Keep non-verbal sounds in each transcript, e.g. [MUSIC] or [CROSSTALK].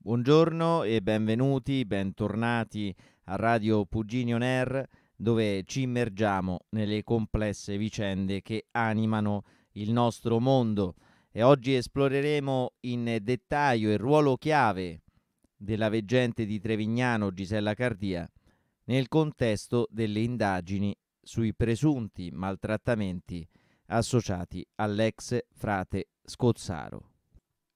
Buongiorno e benvenuti, bentornati a Radio Puginio Air dove ci immergiamo nelle complesse vicende che animano il nostro mondo e oggi esploreremo in dettaglio il ruolo chiave della veggente di Trevignano Gisella Cardia nel contesto delle indagini sui presunti maltrattamenti associati all'ex frate Scozzaro.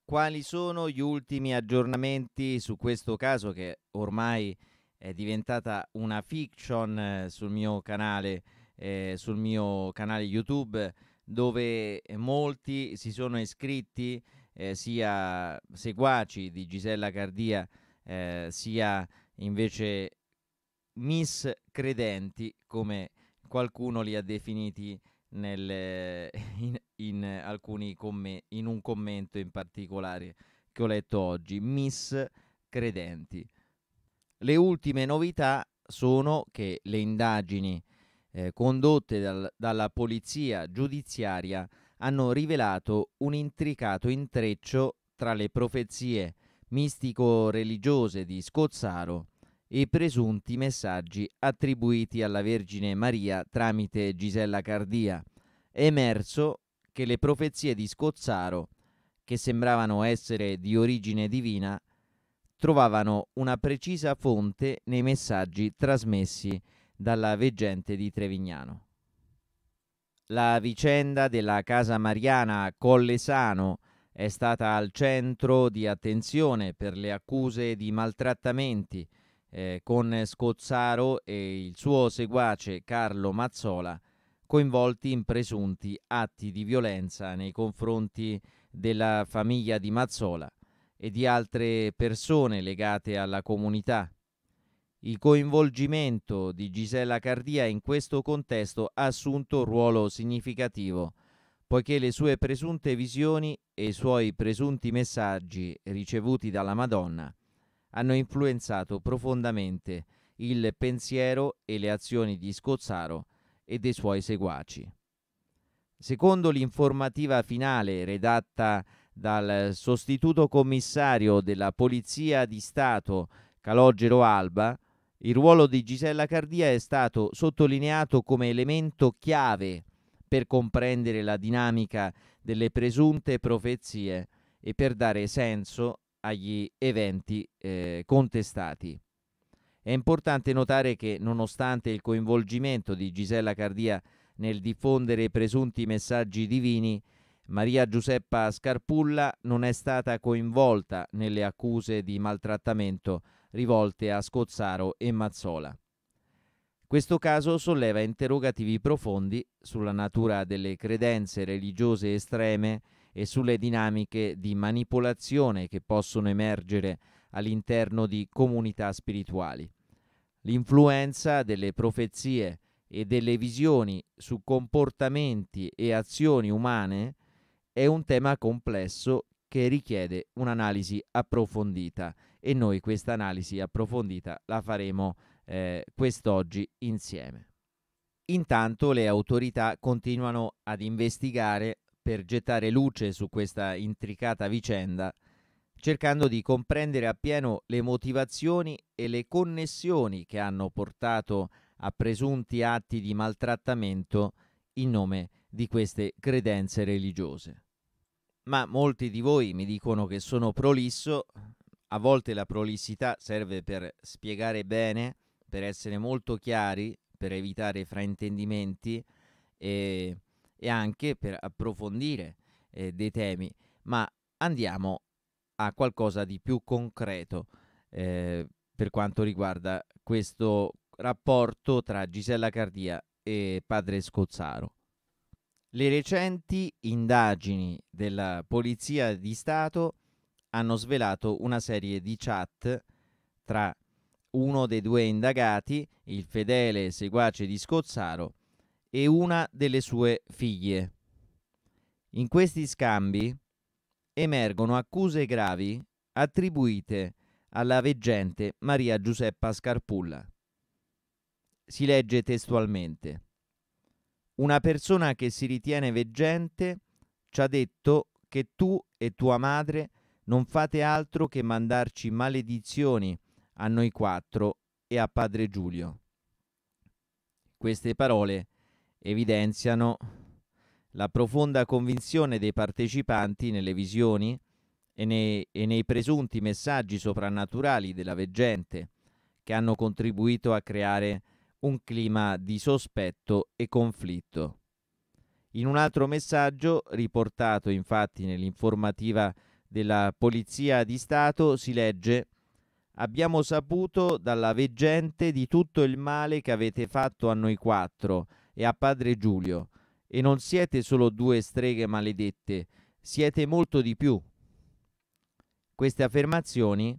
Quali sono gli ultimi aggiornamenti su questo caso che ormai è diventata una fiction eh, sul mio canale, eh, sul mio canale YouTube dove molti si sono iscritti eh, sia seguaci di Gisella Cardia eh, sia invece miscredenti come qualcuno li ha definiti nel, [LAUGHS] in, in, alcuni comm- in un commento in particolare che ho letto oggi, Miss Credenti. Le ultime novità sono che le indagini eh, condotte dal, dalla polizia giudiziaria hanno rivelato un intricato intreccio tra le profezie mistico-religiose di Scozzaro i presunti messaggi attribuiti alla Vergine Maria tramite Gisella Cardia. È emerso che le profezie di Scozzaro, che sembravano essere di origine divina, trovavano una precisa fonte nei messaggi trasmessi dalla veggente di Trevignano. La vicenda della casa mariana Collesano è stata al centro di attenzione per le accuse di maltrattamenti eh, con Scozzaro e il suo seguace Carlo Mazzola coinvolti in presunti atti di violenza nei confronti della famiglia di Mazzola e di altre persone legate alla comunità. Il coinvolgimento di Gisella Cardia in questo contesto ha assunto un ruolo significativo, poiché le sue presunte visioni e i suoi presunti messaggi ricevuti dalla Madonna hanno influenzato profondamente il pensiero e le azioni di Scozzaro e dei suoi seguaci. Secondo l'informativa finale redatta dal sostituto commissario della Polizia di Stato Calogero Alba, il ruolo di Gisella Cardia è stato sottolineato come elemento chiave per comprendere la dinamica delle presunte profezie e per dare senso agli eventi eh, contestati. È importante notare che nonostante il coinvolgimento di Gisella Cardia nel diffondere presunti messaggi divini, Maria Giuseppa Scarpulla non è stata coinvolta nelle accuse di maltrattamento rivolte a Scozzaro e Mazzola. Questo caso solleva interrogativi profondi sulla natura delle credenze religiose estreme e sulle dinamiche di manipolazione che possono emergere all'interno di comunità spirituali. L'influenza delle profezie e delle visioni su comportamenti e azioni umane è un tema complesso che richiede un'analisi approfondita e noi questa analisi approfondita la faremo eh, quest'oggi insieme. Intanto le autorità continuano ad investigare per gettare luce su questa intricata vicenda, cercando di comprendere appieno le motivazioni e le connessioni che hanno portato a presunti atti di maltrattamento in nome di queste credenze religiose. Ma molti di voi mi dicono che sono prolisso, a volte la prolissità serve per spiegare bene, per essere molto chiari, per evitare fraintendimenti e e anche per approfondire eh, dei temi, ma andiamo a qualcosa di più concreto eh, per quanto riguarda questo rapporto tra Gisella Cardia e padre Scozzaro. Le recenti indagini della Polizia di Stato hanno svelato una serie di chat tra uno dei due indagati, il fedele seguace di Scozzaro, e una delle sue figlie. In questi scambi emergono accuse gravi attribuite alla veggente Maria Giuseppa Scarpulla. Si legge testualmente. Una persona che si ritiene veggente ci ha detto che tu e tua madre non fate altro che mandarci maledizioni a noi quattro e a padre Giulio. Queste parole evidenziano la profonda convinzione dei partecipanti nelle visioni e nei, e nei presunti messaggi soprannaturali della veggente che hanno contribuito a creare un clima di sospetto e conflitto. In un altro messaggio, riportato infatti nell'informativa della Polizia di Stato, si legge Abbiamo saputo dalla veggente di tutto il male che avete fatto a noi quattro e a padre Giulio, e non siete solo due streghe maledette, siete molto di più. Queste affermazioni,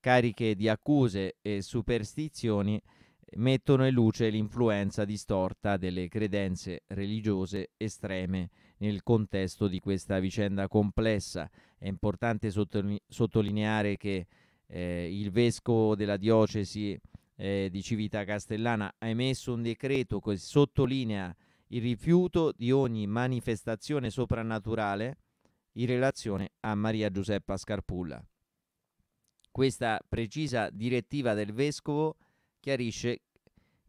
cariche di accuse e superstizioni, mettono in luce l'influenza distorta delle credenze religiose estreme nel contesto di questa vicenda complessa. È importante sottolineare che eh, il vescovo della diocesi eh, di Civita Castellana ha emesso un decreto che sottolinea il rifiuto di ogni manifestazione soprannaturale in relazione a Maria Giuseppa Scarpulla. Questa precisa direttiva del Vescovo chiarisce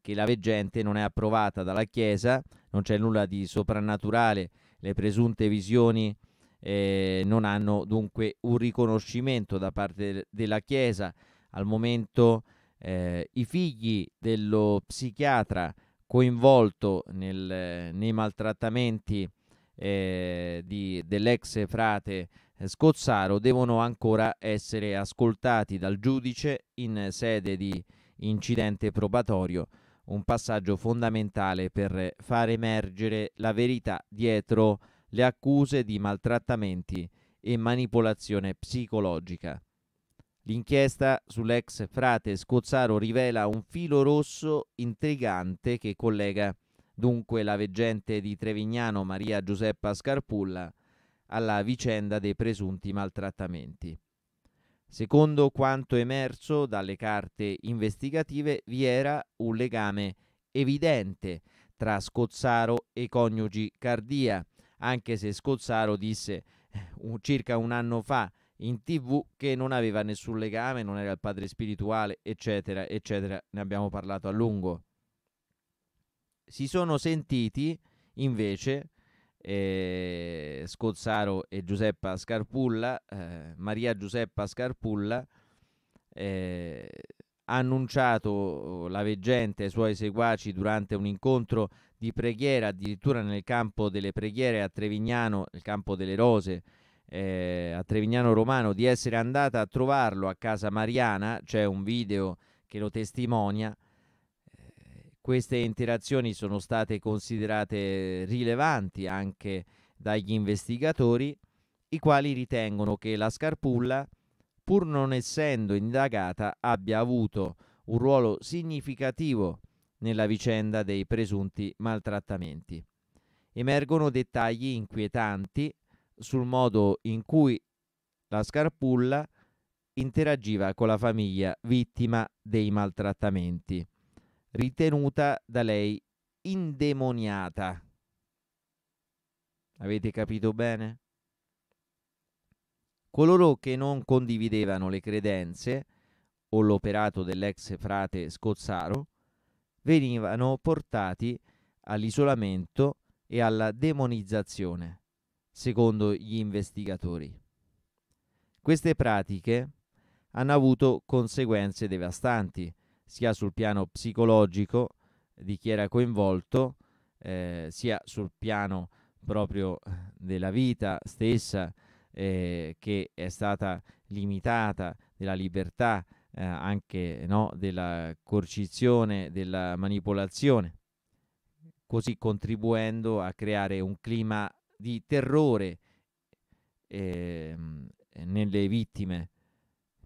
che la veggente non è approvata dalla Chiesa, non c'è nulla di soprannaturale, le presunte visioni eh, non hanno dunque un riconoscimento da parte della Chiesa al momento eh, i figli dello psichiatra coinvolto nel, nei maltrattamenti eh, di, dell'ex frate eh, Scozzaro devono ancora essere ascoltati dal giudice in sede di incidente probatorio, un passaggio fondamentale per far emergere la verità dietro le accuse di maltrattamenti e manipolazione psicologica. L'inchiesta sull'ex frate Scozzaro rivela un filo rosso intrigante che collega dunque la veggente di Trevignano Maria Giuseppa Scarpulla alla vicenda dei presunti maltrattamenti. Secondo quanto emerso dalle carte investigative, vi era un legame evidente tra Scozzaro e i coniugi Cardia, anche se Scozzaro disse eh, circa un anno fa in tv che non aveva nessun legame, non era il padre spirituale, eccetera, eccetera. Ne abbiamo parlato a lungo. Si sono sentiti invece eh, Scozzaro e Giuseppa Scarpulla, eh, Maria Giuseppa Scarpulla, eh, ha annunciato la veggente ai suoi seguaci durante un incontro di preghiera, addirittura nel campo delle preghiere a Trevignano, il campo delle rose, eh, a Trevignano Romano di essere andata a trovarlo a casa Mariana, c'è un video che lo testimonia. Eh, queste interazioni sono state considerate rilevanti anche dagli investigatori, i quali ritengono che la Scarpulla, pur non essendo indagata, abbia avuto un ruolo significativo nella vicenda dei presunti maltrattamenti. Emergono dettagli inquietanti sul modo in cui la Scarpulla interagiva con la famiglia vittima dei maltrattamenti, ritenuta da lei indemoniata. Avete capito bene? Coloro che non condividevano le credenze o l'operato dell'ex frate scozzaro venivano portati all'isolamento e alla demonizzazione secondo gli investigatori. Queste pratiche hanno avuto conseguenze devastanti, sia sul piano psicologico di chi era coinvolto, eh, sia sul piano proprio della vita stessa eh, che è stata limitata, della libertà eh, anche no, della coercizione, della manipolazione, così contribuendo a creare un clima di terrore eh, nelle vittime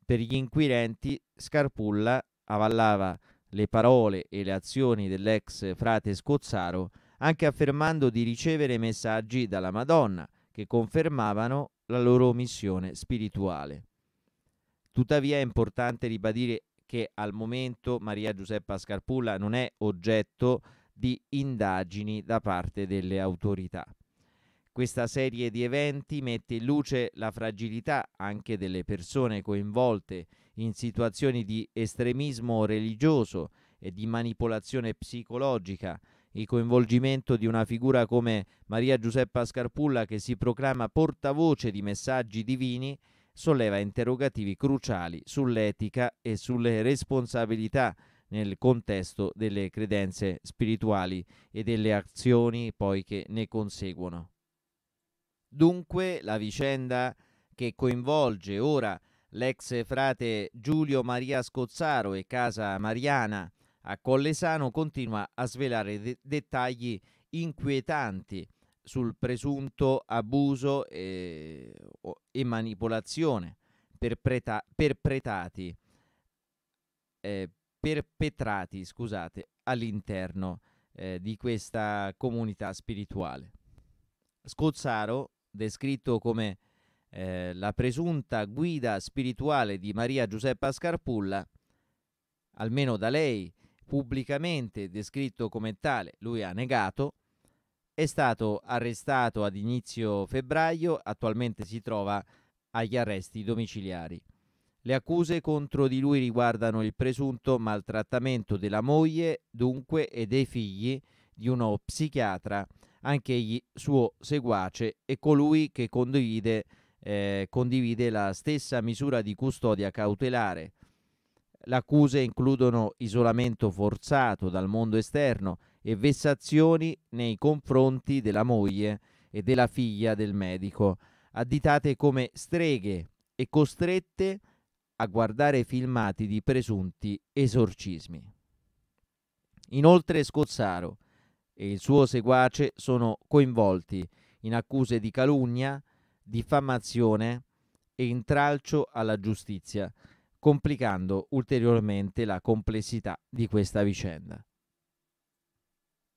per gli inquirenti, Scarpulla avallava le parole e le azioni dell'ex frate Scozzaro, anche affermando di ricevere messaggi dalla Madonna che confermavano la loro missione spirituale. Tuttavia è importante ribadire che al momento Maria Giuseppa Scarpulla non è oggetto di indagini da parte delle autorità. Questa serie di eventi mette in luce la fragilità anche delle persone coinvolte in situazioni di estremismo religioso e di manipolazione psicologica. Il coinvolgimento di una figura come Maria Giuseppa Scarpulla, che si proclama portavoce di messaggi divini, solleva interrogativi cruciali sull'etica e sulle responsabilità nel contesto delle credenze spirituali e delle azioni poi che ne conseguono. Dunque la vicenda che coinvolge ora l'ex frate Giulio Maria Scozzaro e casa Mariana a Collesano continua a svelare de- dettagli inquietanti sul presunto abuso e, eh, e manipolazione perpreta- perpretati, eh, perpetrati scusate, all'interno eh, di questa comunità spirituale. Scozzaro descritto come eh, la presunta guida spirituale di Maria Giuseppa Scarpulla, almeno da lei pubblicamente descritto come tale, lui ha negato, è stato arrestato ad inizio febbraio, attualmente si trova agli arresti domiciliari. Le accuse contro di lui riguardano il presunto maltrattamento della moglie, dunque, e dei figli di uno psichiatra anche egli suo seguace e colui che condivide, eh, condivide la stessa misura di custodia cautelare. Le accuse includono isolamento forzato dal mondo esterno e vessazioni nei confronti della moglie e della figlia del medico, additate come streghe e costrette a guardare filmati di presunti esorcismi. Inoltre Scozzaro e il suo seguace sono coinvolti in accuse di calunnia, diffamazione e intralcio alla giustizia, complicando ulteriormente la complessità di questa vicenda.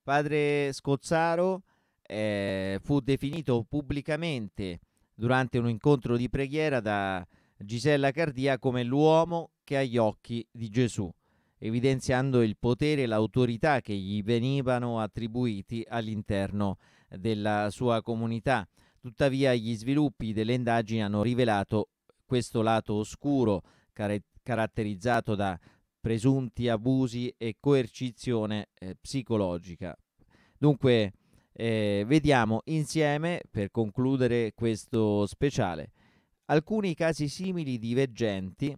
Padre Scozzaro eh, fu definito pubblicamente durante un incontro di preghiera da Gisella Cardia come l'uomo che ha gli occhi di Gesù evidenziando il potere e l'autorità che gli venivano attribuiti all'interno della sua comunità. Tuttavia gli sviluppi delle indagini hanno rivelato questo lato oscuro car- caratterizzato da presunti abusi e coercizione eh, psicologica. Dunque eh, vediamo insieme, per concludere questo speciale, alcuni casi simili divergenti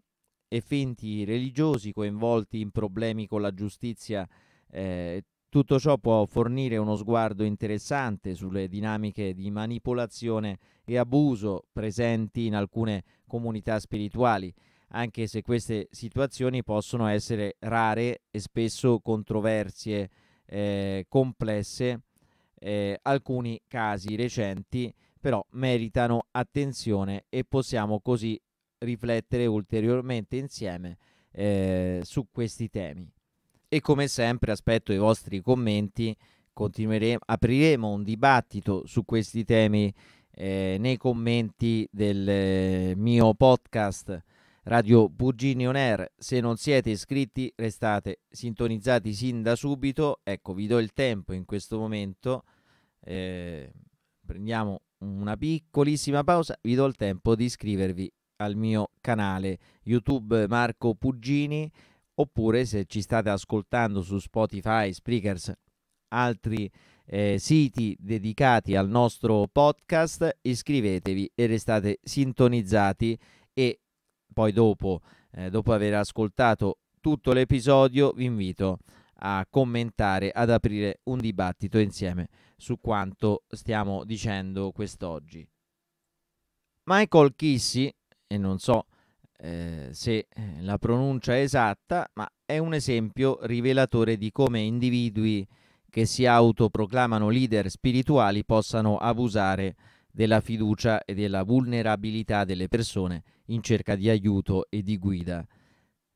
e finti religiosi coinvolti in problemi con la giustizia. Eh, tutto ciò può fornire uno sguardo interessante sulle dinamiche di manipolazione e abuso presenti in alcune comunità spirituali, anche se queste situazioni possono essere rare e spesso controversie, eh, complesse. Eh, alcuni casi recenti però meritano attenzione e possiamo così riflettere ulteriormente insieme eh, su questi temi. E come sempre aspetto i vostri commenti, continueremo, apriremo un dibattito su questi temi eh, nei commenti del eh, mio podcast Radio Pugini On Air. Se non siete iscritti restate sintonizzati sin da subito, ecco vi do il tempo in questo momento, eh, prendiamo una piccolissima pausa, vi do il tempo di iscrivervi al mio canale YouTube Marco Puggini oppure se ci state ascoltando su Spotify, Spreakers, altri eh, siti dedicati al nostro podcast, iscrivetevi e restate sintonizzati e poi dopo, eh, dopo aver ascoltato tutto l'episodio, vi invito a commentare, ad aprire un dibattito insieme su quanto stiamo dicendo quest'oggi. Michael Kissi e non so eh, se eh, la pronuncia è esatta, ma è un esempio rivelatore di come individui che si autoproclamano leader spirituali possano abusare della fiducia e della vulnerabilità delle persone in cerca di aiuto e di guida.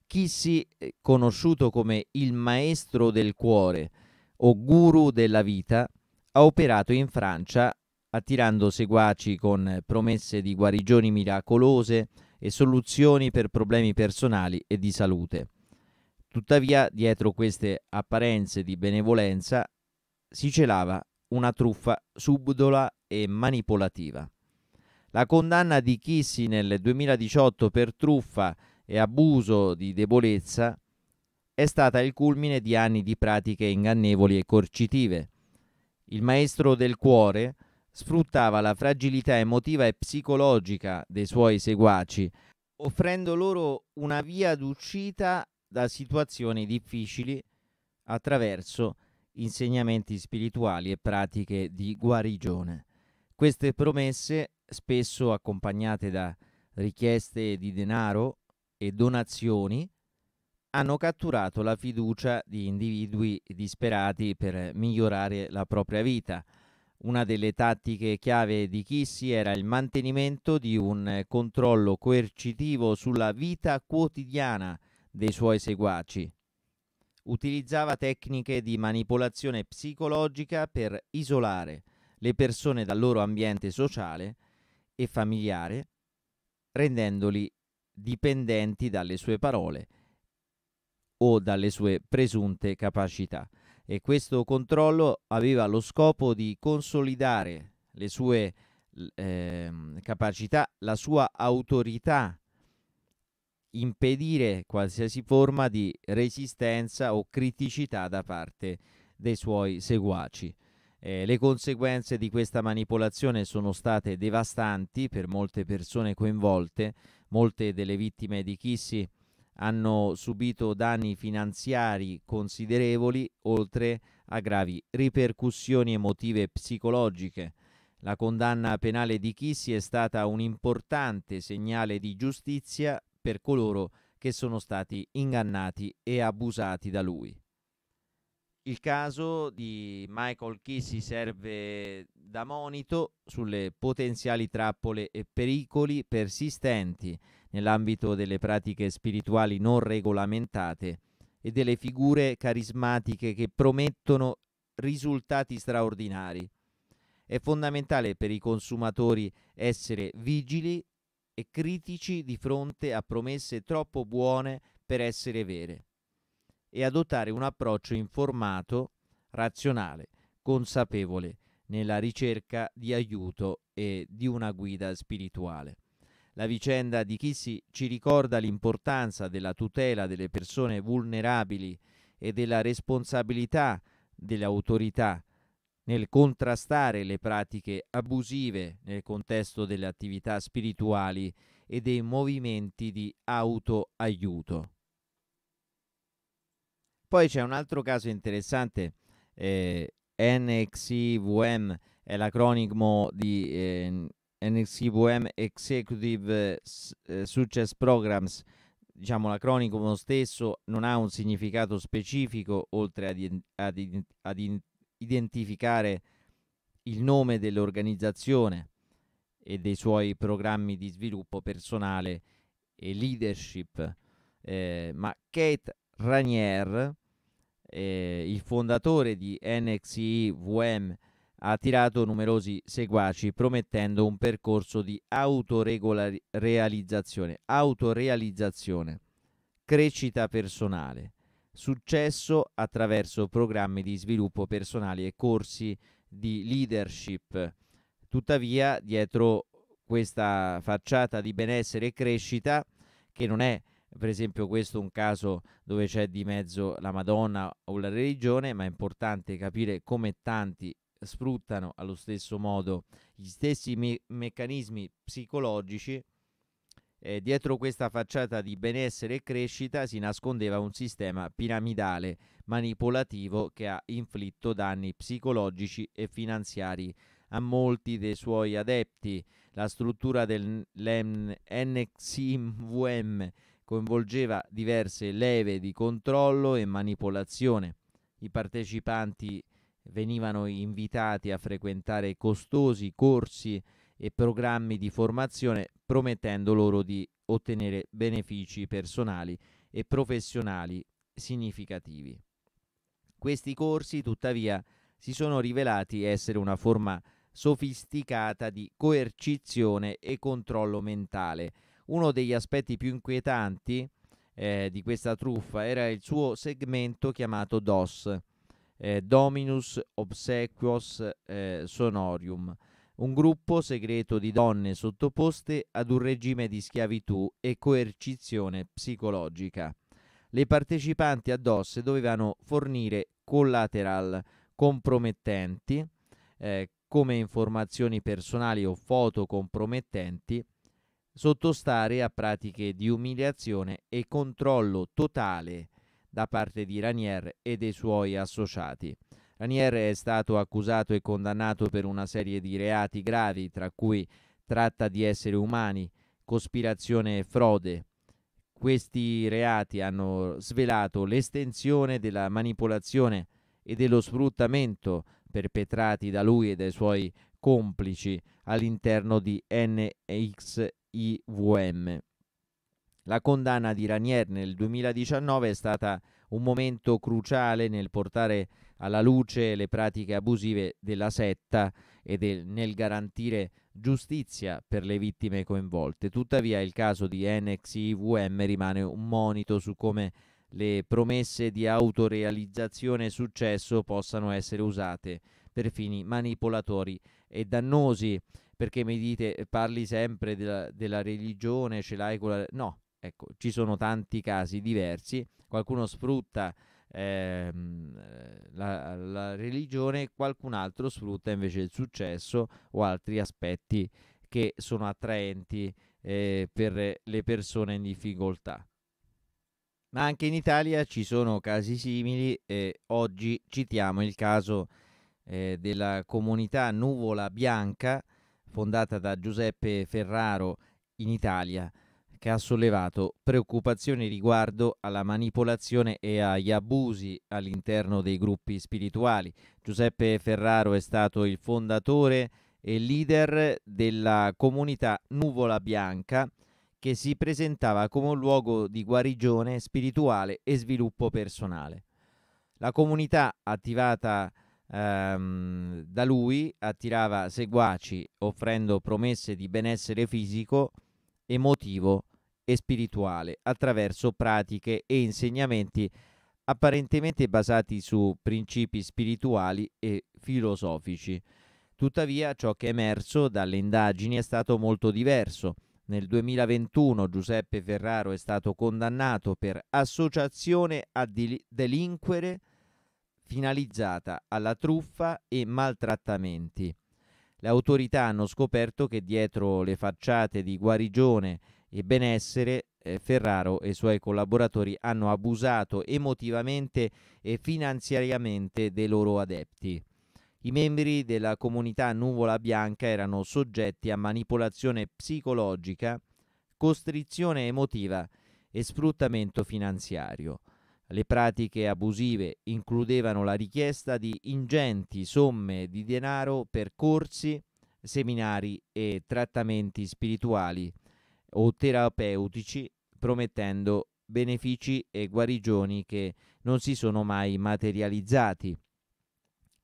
Kissi, eh, conosciuto come il maestro del cuore o guru della vita, ha operato in Francia attirando seguaci con promesse di guarigioni miracolose e soluzioni per problemi personali e di salute. Tuttavia, dietro queste apparenze di benevolenza si celava una truffa subdola e manipolativa. La condanna di Chissi nel 2018 per truffa e abuso di debolezza è stata il culmine di anni di pratiche ingannevoli e coercitive. Il maestro del cuore sfruttava la fragilità emotiva e psicologica dei suoi seguaci, offrendo loro una via d'uscita da situazioni difficili attraverso insegnamenti spirituali e pratiche di guarigione. Queste promesse, spesso accompagnate da richieste di denaro e donazioni, hanno catturato la fiducia di individui disperati per migliorare la propria vita, una delle tattiche chiave di Chissi era il mantenimento di un eh, controllo coercitivo sulla vita quotidiana dei suoi seguaci. Utilizzava tecniche di manipolazione psicologica per isolare le persone dal loro ambiente sociale e familiare, rendendoli dipendenti dalle sue parole o dalle sue presunte capacità e questo controllo aveva lo scopo di consolidare le sue eh, capacità, la sua autorità, impedire qualsiasi forma di resistenza o criticità da parte dei suoi seguaci. Eh, le conseguenze di questa manipolazione sono state devastanti per molte persone coinvolte, molte delle vittime di Kissi hanno subito danni finanziari considerevoli, oltre a gravi ripercussioni emotive e psicologiche. La condanna penale di Chissi è stata un importante segnale di giustizia per coloro che sono stati ingannati e abusati da lui. Il caso di Michael Kissi serve da monito sulle potenziali trappole e pericoli persistenti nell'ambito delle pratiche spirituali non regolamentate e delle figure carismatiche che promettono risultati straordinari. È fondamentale per i consumatori essere vigili e critici di fronte a promesse troppo buone per essere vere e adottare un approccio informato, razionale, consapevole nella ricerca di aiuto e di una guida spirituale. La vicenda di Chissi ci ricorda l'importanza della tutela delle persone vulnerabili e della responsabilità delle autorità nel contrastare le pratiche abusive nel contesto delle attività spirituali e dei movimenti di autoaiuto. Poi c'è un altro caso interessante, eh, NXIVM è l'acronimo di eh, NXIVM Executive eh, Success Programs, diciamo l'acronimo stesso, non ha un significato specifico oltre ad, ad, ad identificare il nome dell'organizzazione e dei suoi programmi di sviluppo personale e leadership. Eh, ma Kate Ranier, eh, il fondatore di NXIVM, ha attirato numerosi seguaci promettendo un percorso di autorealizzazione, autorealizzazione, crescita personale, successo attraverso programmi di sviluppo personale e corsi di leadership. Tuttavia, dietro questa facciata di benessere e crescita, che non è per esempio questo un caso dove c'è di mezzo la Madonna o la religione, ma è importante capire come tanti sfruttano allo stesso modo gli stessi me- meccanismi psicologici, eh, dietro questa facciata di benessere e crescita si nascondeva un sistema piramidale manipolativo che ha inflitto danni psicologici e finanziari a molti dei suoi adepti. La struttura dell'NXIVM coinvolgeva diverse leve di controllo e manipolazione. I partecipanti venivano invitati a frequentare costosi corsi e programmi di formazione promettendo loro di ottenere benefici personali e professionali significativi. Questi corsi tuttavia si sono rivelati essere una forma sofisticata di coercizione e controllo mentale. Uno degli aspetti più inquietanti eh, di questa truffa era il suo segmento chiamato DOS, eh, Dominus Obsequios eh, Sonorium, un gruppo segreto di donne sottoposte ad un regime di schiavitù e coercizione psicologica. Le partecipanti ad osse dovevano fornire collateral compromettenti, eh, come informazioni personali o foto compromettenti, sottostare a pratiche di umiliazione e controllo totale da parte di Ranier e dei suoi associati. Ranier è stato accusato e condannato per una serie di reati gravi, tra cui tratta di esseri umani, cospirazione e frode. Questi reati hanno svelato l'estensione della manipolazione e dello sfruttamento perpetrati da lui e dai suoi complici all'interno di NXIVM. La condanna di Ranier nel 2019 è stata un momento cruciale nel portare alla luce le pratiche abusive della setta e del, nel garantire giustizia per le vittime coinvolte. Tuttavia il caso di NXIVM rimane un monito su come le promesse di autorealizzazione e successo possano essere usate per fini manipolatori e dannosi perché mi dite parli sempre della, della religione, ce l'hai con la... No, Ecco, ci sono tanti casi diversi, qualcuno sfrutta ehm, la, la, religione, qualcun altro sfrutta invece il successo o altri aspetti che sono attraenti eh, per le persone in difficoltà. Ma anche in Italia ci sono casi simili e oggi citiamo il caso eh, della comunità Nuvola Bianca fondata da Giuseppe Ferraro in Italia che ha sollevato preoccupazioni riguardo alla manipolazione e agli abusi all'interno dei gruppi spirituali. Giuseppe Ferraro è stato il fondatore e leader della comunità Nuvola Bianca che si presentava come un luogo di guarigione spirituale e sviluppo personale. La comunità attivata ehm, da lui attirava seguaci offrendo promesse di benessere fisico, emotivo e spirituale attraverso pratiche e insegnamenti apparentemente basati su principi spirituali e filosofici. Tuttavia ciò che è emerso dalle indagini è stato molto diverso. Nel 2021 Giuseppe Ferraro è stato condannato per associazione a delinquere finalizzata alla truffa e maltrattamenti. Le autorità hanno scoperto che dietro le facciate di guarigione e benessere, eh, Ferraro e i suoi collaboratori hanno abusato emotivamente e finanziariamente dei loro adepti. I membri della comunità Nuvola Bianca erano soggetti a manipolazione psicologica, costrizione emotiva e sfruttamento finanziario. Le pratiche abusive includevano la richiesta di ingenti somme di denaro per corsi, seminari e trattamenti spirituali o terapeutici, promettendo benefici e guarigioni che non si sono mai materializzati.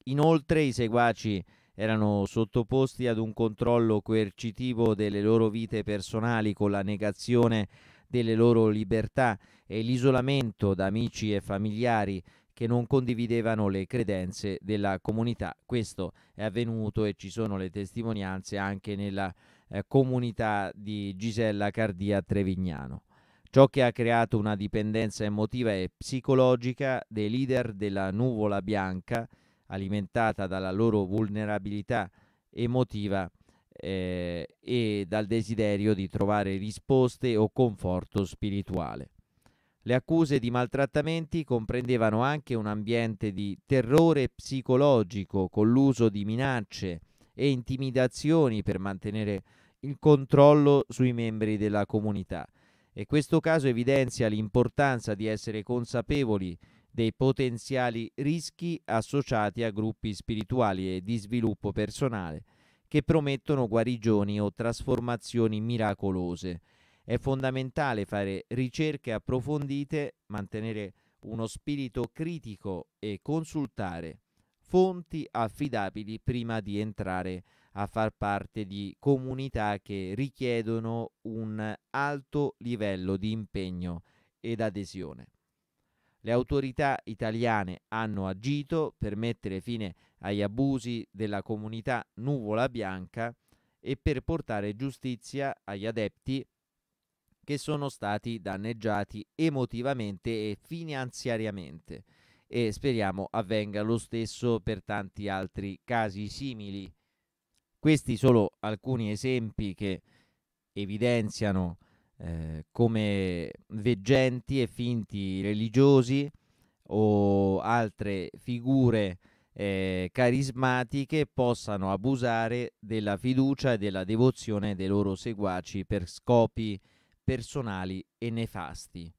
Inoltre i seguaci erano sottoposti ad un controllo coercitivo delle loro vite personali con la negazione delle loro libertà e l'isolamento da amici e familiari che non condividevano le credenze della comunità. Questo è avvenuto e ci sono le testimonianze anche nella eh, comunità di Gisella Cardia Trevignano. Ciò che ha creato una dipendenza emotiva e psicologica dei leader della nuvola bianca, alimentata dalla loro vulnerabilità emotiva eh, e dal desiderio di trovare risposte o conforto spirituale. Le accuse di maltrattamenti comprendevano anche un ambiente di terrore psicologico con l'uso di minacce, e intimidazioni per mantenere il controllo sui membri della comunità. E questo caso evidenzia l'importanza di essere consapevoli dei potenziali rischi associati a gruppi spirituali e di sviluppo personale che promettono guarigioni o trasformazioni miracolose. È fondamentale fare ricerche approfondite, mantenere uno spirito critico e consultare fonti affidabili prima di entrare a far parte di comunità che richiedono un alto livello di impegno ed adesione. Le autorità italiane hanno agito per mettere fine agli abusi della comunità Nuvola Bianca e per portare giustizia agli adepti che sono stati danneggiati emotivamente e finanziariamente e speriamo avvenga lo stesso per tanti altri casi simili. Questi sono alcuni esempi che evidenziano eh, come veggenti e finti religiosi o altre figure eh, carismatiche possano abusare della fiducia e della devozione dei loro seguaci per scopi personali e nefasti.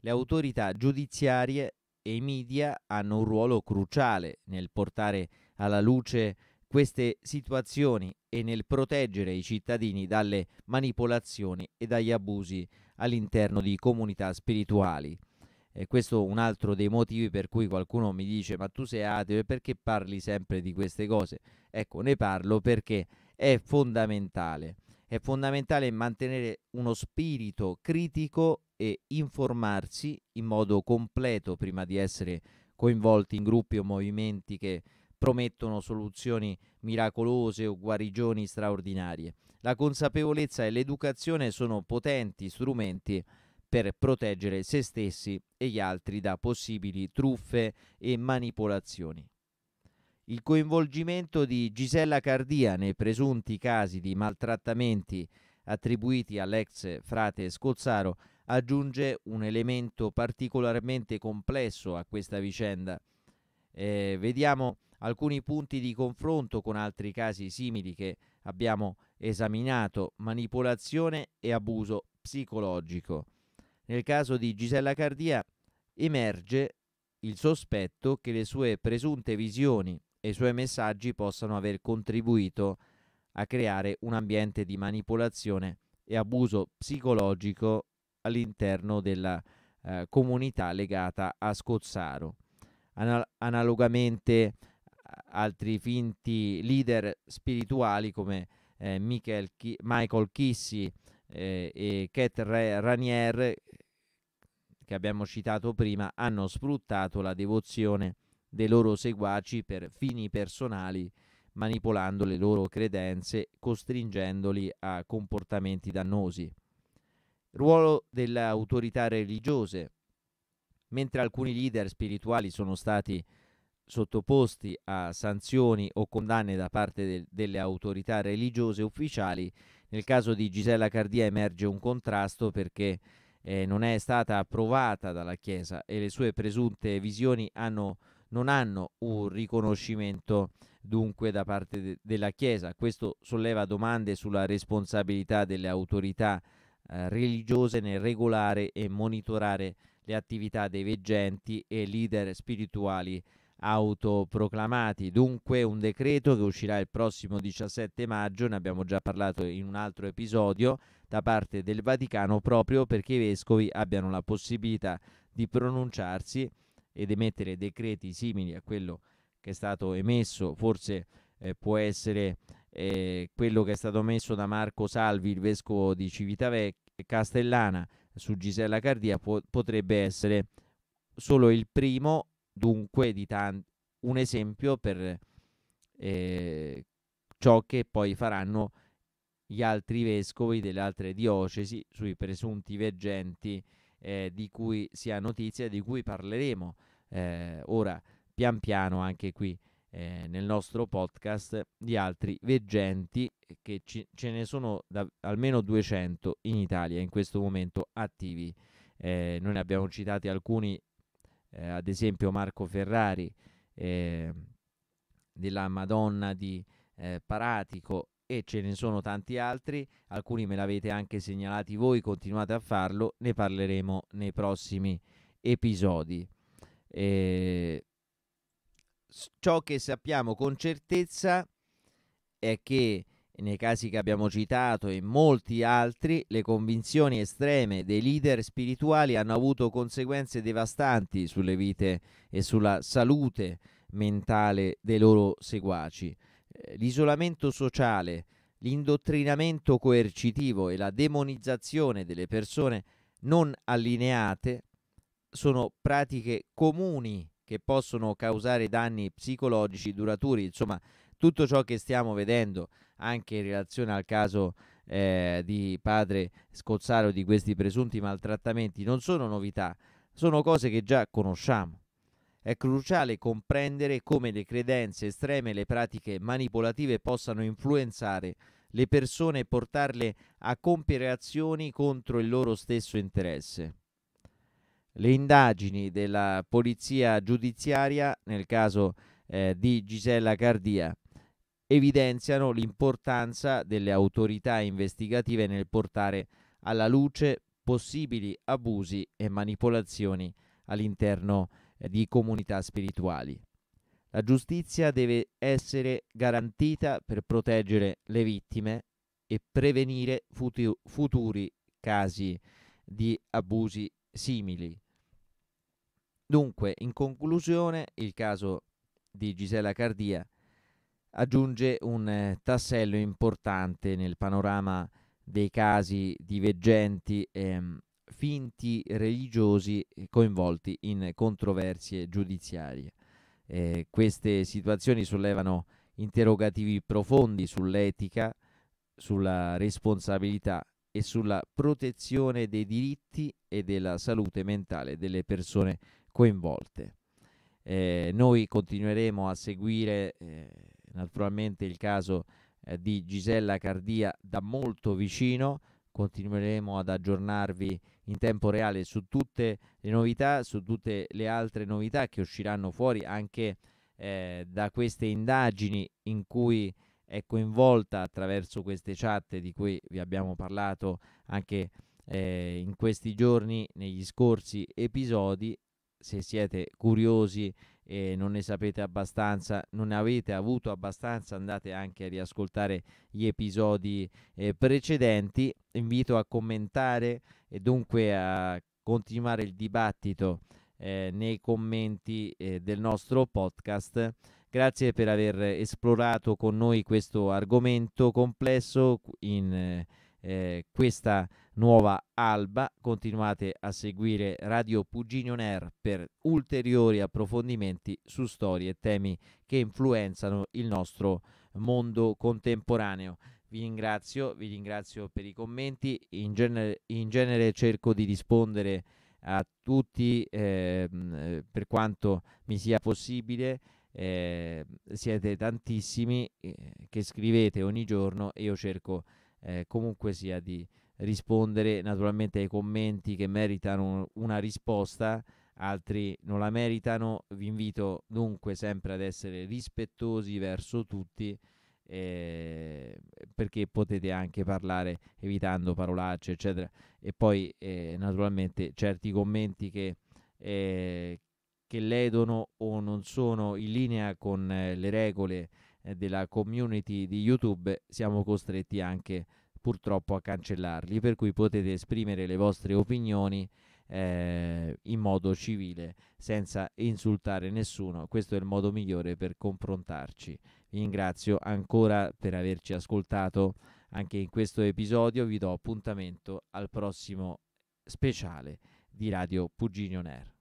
Le autorità giudiziarie e i media hanno un ruolo cruciale nel portare alla luce queste situazioni e nel proteggere i cittadini dalle manipolazioni e dagli abusi all'interno di comunità spirituali. E questo è un altro dei motivi per cui qualcuno mi dice ma tu sei ateo e perché parli sempre di queste cose? Ecco, ne parlo perché è fondamentale è fondamentale mantenere uno spirito critico e informarsi in modo completo prima di essere coinvolti in gruppi o movimenti che promettono soluzioni miracolose o guarigioni straordinarie. La consapevolezza e l'educazione sono potenti strumenti per proteggere se stessi e gli altri da possibili truffe e manipolazioni il coinvolgimento di Gisella Cardia nei presunti casi di maltrattamenti attribuiti all'ex frate Scozzaro aggiunge un elemento particolarmente complesso a questa vicenda. Eh, vediamo alcuni punti di confronto con altri casi simili che abbiamo esaminato, manipolazione e abuso psicologico. Nel caso di Gisella Cardia emerge il sospetto che le sue presunte visioni e i suoi messaggi possano aver contribuito a creare un ambiente di manipolazione e abuso psicologico all'interno della eh, comunità legata a Scozzaro. Anal- analogamente altri finti leader spirituali come eh, Chi- Michael Kissi eh, e Cat Ranier che abbiamo citato prima hanno sfruttato la devozione dei loro seguaci per fini personali, manipolando le loro credenze, costringendoli a comportamenti dannosi. Ruolo delle autorità religiose. Mentre alcuni leader spirituali sono stati sottoposti a sanzioni o condanne da parte de- delle autorità religiose ufficiali, nel caso di Gisella Cardia emerge un contrasto perché eh, non è stata approvata dalla Chiesa e le sue presunte visioni hanno non hanno un riconoscimento dunque da parte de della Chiesa. Questo solleva domande sulla responsabilità delle autorità eh, religiose nel regolare e monitorare le attività dei veggenti e leader spirituali autoproclamati. Dunque un decreto che uscirà il prossimo 17 maggio, ne abbiamo già parlato in un altro episodio, da parte del Vaticano proprio perché i vescovi abbiano la possibilità di pronunciarsi ed emettere decreti simili a quello che è stato emesso, forse eh, può essere eh, quello che è stato messo da Marco Salvi, il vescovo di Civitavecchia Castellana su Gisella Cardia, po potrebbe essere solo il primo, dunque di tanti, un esempio per eh, ciò che poi faranno gli altri vescovi delle altre diocesi sui presunti veggenti eh, di cui si ha notizia, di cui parleremo eh, ora pian piano anche qui eh, nel nostro podcast di altri veggenti che ci, ce ne sono da, almeno 200 in Italia in questo momento attivi. Eh, noi ne abbiamo citati alcuni, eh, ad esempio Marco Ferrari ehm, della Madonna di eh, Paratico e ce ne sono tanti altri, alcuni me l'avete anche segnalati voi, continuate a farlo, ne parleremo nei prossimi episodi. Eh, ciò che sappiamo con certezza è che nei casi che abbiamo citato e in molti altri, le convinzioni estreme dei leader spirituali hanno avuto conseguenze devastanti sulle vite e sulla salute mentale dei loro seguaci. Eh, l'isolamento sociale, l'indottrinamento coercitivo e la demonizzazione delle persone non allineate sono pratiche comuni che possono causare danni psicologici duraturi, insomma tutto ciò che stiamo vedendo anche in relazione al caso eh, di padre Scozzaro di questi presunti maltrattamenti non sono novità, sono cose che già conosciamo. È cruciale comprendere come le credenze estreme e le pratiche manipolative possano influenzare le persone e portarle a compiere azioni contro il loro stesso interesse le indagini della polizia giudiziaria nel caso eh, di Gisella Cardia evidenziano l'importanza delle autorità investigative nel portare alla luce possibili abusi e manipolazioni all'interno eh, di comunità spirituali. La giustizia deve essere garantita per proteggere le vittime e prevenire futu- futuri casi di abusi simili. Dunque, in conclusione, il caso di Gisela Cardia aggiunge un eh, tassello importante nel panorama dei casi di veggenti ehm, finti religiosi coinvolti in controversie giudiziarie. Eh, queste situazioni sollevano interrogativi profondi sull'etica, sulla responsabilità e sulla protezione dei diritti e della salute mentale delle persone coinvolte. Eh, noi continueremo a seguire eh, naturalmente il caso eh, di Gisella Cardia da molto vicino, continueremo ad aggiornarvi in tempo reale su tutte le novità, su tutte le altre novità che usciranno fuori anche eh, da queste indagini in cui è coinvolta attraverso queste chat di cui vi abbiamo parlato anche eh, in questi giorni, negli scorsi episodi se siete curiosi e non ne sapete abbastanza, non ne avete avuto abbastanza, andate anche a riascoltare gli episodi eh, precedenti. Invito a commentare e dunque a continuare il dibattito eh, nei commenti eh, del nostro podcast. Grazie per aver esplorato con noi questo argomento complesso in eh, questa Nuova Alba. Continuate a seguire Radio Pugino Air per ulteriori approfondimenti su storie e temi che influenzano il nostro mondo contemporaneo. Vi ringrazio, vi ringrazio per i commenti. In genere, in genere cerco di rispondere a tutti eh, per quanto mi sia possibile. Eh, siete tantissimi eh, che scrivete ogni giorno e io cerco eh, comunque sia di rispondere naturalmente ai commenti che meritano una risposta, altri non la meritano. Vi invito dunque sempre ad essere rispettosi verso tutti eh, perché potete anche parlare evitando parolacce, eccetera. E poi eh, naturalmente certi commenti che, eh, che ledono o non sono in linea con eh, le regole eh, della community di YouTube siamo costretti anche a purtroppo a cancellarli, per cui potete esprimere le vostre opinioni eh, in modo civile, senza insultare nessuno. Questo è il modo migliore per confrontarci. Vi ringrazio ancora per averci ascoltato anche in questo episodio. Vi do appuntamento al prossimo speciale di Radio Puginio Nair.